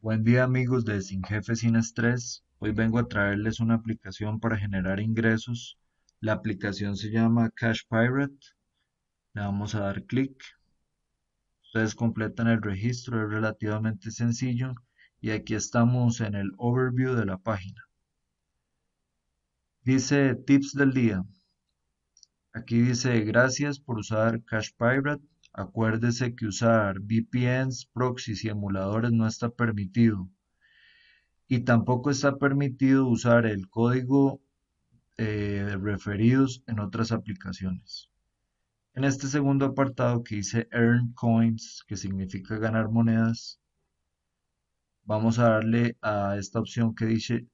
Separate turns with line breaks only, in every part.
Buen día amigos de Sin Jefe Sin Estrés. Hoy vengo a traerles una aplicación para generar ingresos. La aplicación se llama Cash Pirate. Le vamos a dar clic. Ustedes completan el registro, es relativamente sencillo. Y aquí estamos en el overview de la página. Dice tips del día. Aquí dice gracias por usar Cash Pirate Acuérdese que usar VPNs, proxies y emuladores no está permitido. Y tampoco está permitido usar el código eh, de referidos en otras aplicaciones. En este segundo apartado que dice Earn Coins, que significa ganar monedas, vamos a darle a esta opción que dice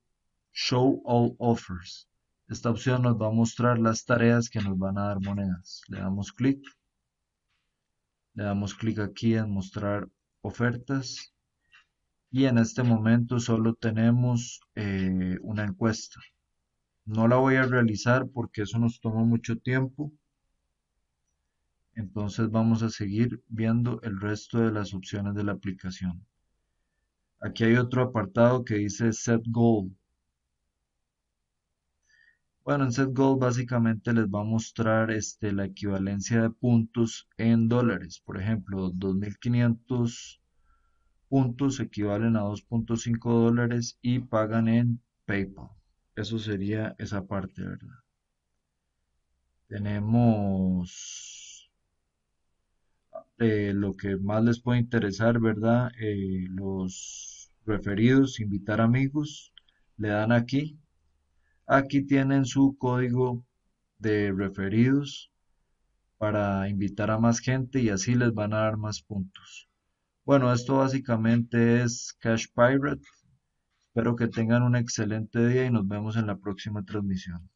Show All Offers. Esta opción nos va a mostrar las tareas que nos van a dar monedas. Le damos clic le damos clic aquí en mostrar ofertas y en este momento solo tenemos eh, una encuesta no la voy a realizar porque eso nos toma mucho tiempo entonces vamos a seguir viendo el resto de las opciones de la aplicación aquí hay otro apartado que dice set goal bueno, en SetGold básicamente les va a mostrar este, la equivalencia de puntos en dólares. Por ejemplo, 2.500 puntos equivalen a 2.5 dólares y pagan en PayPal. Eso sería esa parte, ¿verdad? Tenemos eh, lo que más les puede interesar, ¿verdad? Eh, los referidos, invitar amigos, le dan aquí Aquí tienen su código de referidos para invitar a más gente y así les van a dar más puntos. Bueno, esto básicamente es Cash Pirate. Espero que tengan un excelente día y nos vemos en la próxima transmisión.